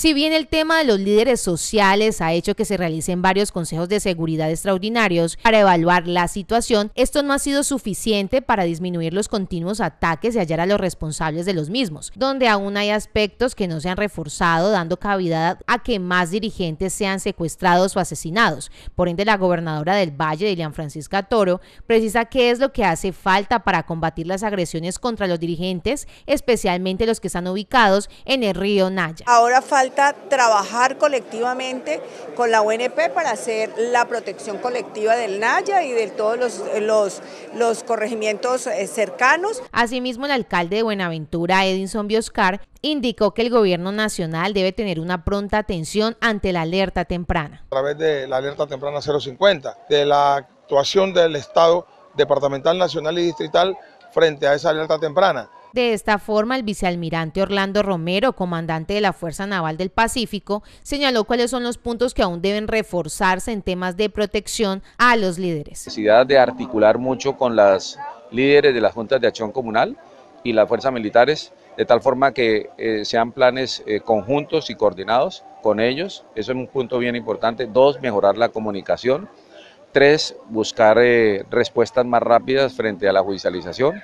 Si bien el tema de los líderes sociales ha hecho que se realicen varios consejos de seguridad extraordinarios para evaluar la situación, esto no ha sido suficiente para disminuir los continuos ataques y hallar a los responsables de los mismos, donde aún hay aspectos que no se han reforzado, dando cavidad a que más dirigentes sean secuestrados o asesinados. Por ende, la gobernadora del Valle, Lilian Francisca Toro, precisa qué es lo que hace falta para combatir las agresiones contra los dirigentes, especialmente los que están ubicados en el río Naya. Ahora falta trabajar colectivamente con la UNP para hacer la protección colectiva del Naya y de todos los, los, los corregimientos eh, cercanos. Asimismo, el alcalde de Buenaventura, Edinson Bioscar, indicó que el gobierno nacional debe tener una pronta atención ante la alerta temprana. A través de la alerta temprana 050, de la actuación del Estado departamental, nacional y distrital frente a esa alerta temprana de esta forma, el vicealmirante Orlando Romero, comandante de la Fuerza Naval del Pacífico, señaló cuáles son los puntos que aún deben reforzarse en temas de protección a los líderes. necesidad de articular mucho con las líderes de las juntas de acción comunal y las fuerzas militares, de tal forma que eh, sean planes eh, conjuntos y coordinados con ellos. Eso es un punto bien importante. Dos, mejorar la comunicación. Tres, buscar eh, respuestas más rápidas frente a la judicialización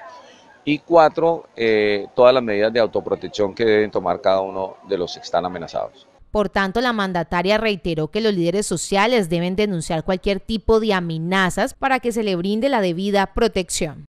y cuatro, eh, todas las medidas de autoprotección que deben tomar cada uno de los que están amenazados. Por tanto, la mandataria reiteró que los líderes sociales deben denunciar cualquier tipo de amenazas para que se le brinde la debida protección.